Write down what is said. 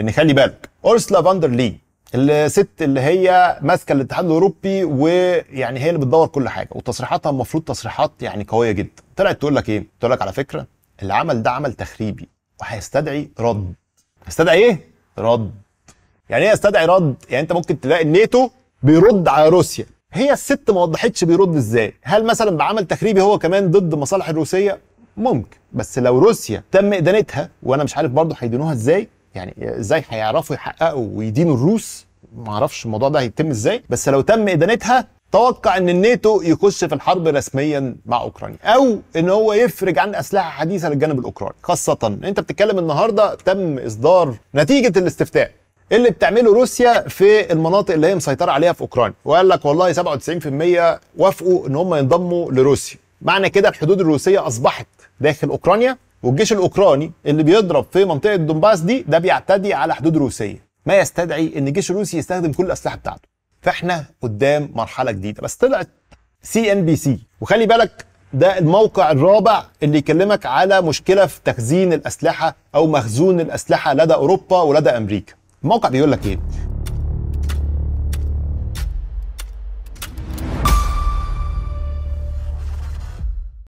ان يعني خلي بالك اورسلا فاندر لي الست اللي هي ماسكه الاتحاد الاوروبي ويعني هي اللي بتدور كل حاجه وتصريحاتها المفروض تصريحات يعني قويه جدا طلعت تقول لك ايه تقول لك على فكره العمل ده عمل تخريبي وهيستدعي رد هيستدعي ايه رد يعني ايه يستدعي رد يعني انت ممكن تلاقي الناتو بيرد على روسيا هي الست ما وضحتش بيرد ازاي هل مثلا بعمل تخريبي هو كمان ضد مصالح الروسيه ممكن بس لو روسيا تم ادانتها وانا مش عارف برضه هيدينوها ازاي يعني ازاي هيعرفوا يحققوا ويدينوا الروس ما اعرفش الموضوع ده هيتم ازاي بس لو تم ادانتها توقع ان الناتو يخش في الحرب رسميا مع اوكرانيا او ان هو يفرج عن اسلحه حديثه للجانب الاوكراني خاصه انت بتتكلم النهارده تم اصدار نتيجه الاستفتاء اللي بتعمله روسيا في المناطق اللي هي مسيطره عليها في اوكرانيا وقال لك والله 97% وافقوا ان هم ينضموا لروسيا معنى كده الحدود الروسيه اصبحت داخل اوكرانيا والجيش الاوكراني اللي بيضرب في منطقه دونباس دي ده بيعتدي على حدود روسيه ما يستدعي ان الجيش الروسي يستخدم كل الاسلحه بتاعته فاحنا قدام مرحله جديده بس طلعت سي ان بي سي وخلي بالك ده الموقع الرابع اللي يكلمك على مشكله في تخزين الاسلحه او مخزون الاسلحه لدى اوروبا ولدى امريكا الموقع بيقول لك ايه